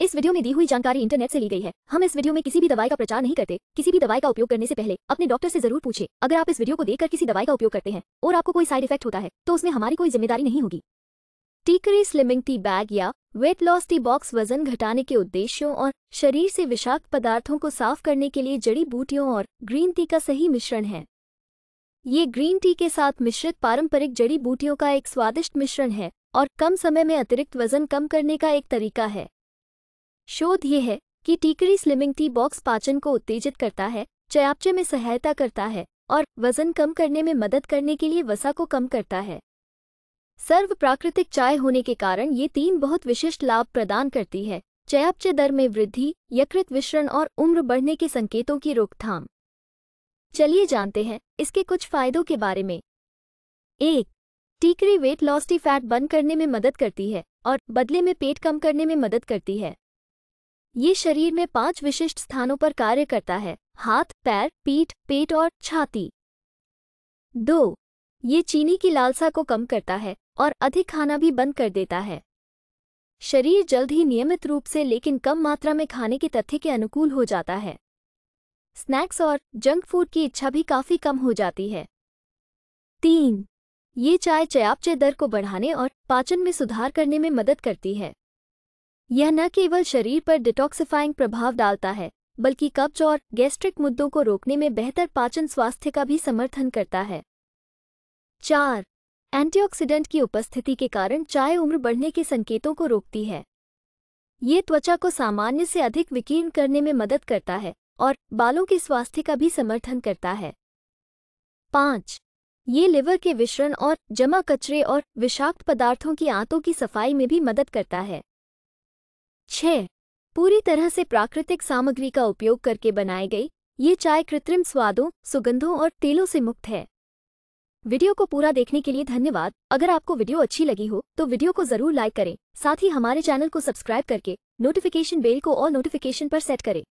इस वीडियो में दी हुई जानकारी इंटरनेट से ली गई है हम इस वीडियो में किसी भी दवाई का प्रचार नहीं करते किसी भी दवाई का उपयोग करने से पहले अपने डॉक्टर से जरूर पूछे अगर आप इस वीडियो को देखकर किसी दवाई का उपयोग करते हैं और आपको कोई साइड इफेक्ट होता है तो उसमें हमारी कोई जिम्मेदारी नहीं होगी टीकरी स्लिमिंग टी बैग या वेट लॉस टी बॉक्स वजन घटाने के उद्देश्यों और शरीर से विषाक्त पदार्थों को साफ करने के लिए जड़ी बूटियों और ग्रीन टी का सही मिश्रण है ये ग्रीन टी के साथ मिश्रित पारंपरिक जड़ी बूटियों का एक स्वादिष्ट मिश्रण है और कम समय में अतिरिक्त वजन कम करने का एक तरीका है शोध ये है कि टीकरी स्लिमिंग टी बॉक्स पाचन को उत्तेजित करता है चयापचे में सहायता करता है और वजन कम करने में मदद करने के लिए वसा को कम करता है सर्व प्राकृतिक चाय होने के कारण ये तीन बहुत विशिष्ट लाभ प्रदान करती है चयापचय दर में वृद्धि यकृत विश्रण और उम्र बढ़ने के संकेतों की रोकथाम चलिए जानते हैं इसके कुछ फायदों के बारे में एक टीकरी weight loss tea fat burn करने में मदद करती है और बदले में पेट कम करने में मदद करती है ये शरीर में पांच विशिष्ट स्थानों पर कार्य करता है हाथ पैर पीठ पेट और छाती दो ये चीनी की लालसा को कम करता है और अधिक खाना भी बंद कर देता है शरीर जल्द ही नियमित रूप से लेकिन कम मात्रा में खाने के तथ्य के अनुकूल हो जाता है स्नैक्स और जंक फूड की इच्छा भी काफ़ी कम हो जाती है तीन ये चाय चयापचय दर को बढ़ाने और पाचन में सुधार करने में मदद करती है यह न केवल शरीर पर डिटॉक्सिफाइंग प्रभाव डालता है बल्कि कब्ज और गैस्ट्रिक मुद्दों को रोकने में बेहतर पाचन स्वास्थ्य का भी समर्थन करता है चार एंटीऑक्सीडेंट की उपस्थिति के कारण चाय उम्र बढ़ने के संकेतों को रोकती है ये त्वचा को सामान्य से अधिक विकीर्ण करने में मदद करता है और बालों के स्वास्थ्य का भी समर्थन करता है पाँच ये लिवर के विश्रण और जमा कचरे और विषाक्त पदार्थों की आंतों की सफाई में भी मदद करता है छः पूरी तरह से प्राकृतिक सामग्री का उपयोग करके बनाई गई ये चाय कृत्रिम स्वादों सुगंधों और तेलों से मुक्त है वीडियो को पूरा देखने के लिए धन्यवाद अगर आपको वीडियो अच्छी लगी हो तो वीडियो को जरूर लाइक करें साथ ही हमारे चैनल को सब्सक्राइब करके नोटिफिकेशन बेल को और नोटिफिकेशन पर सेट करें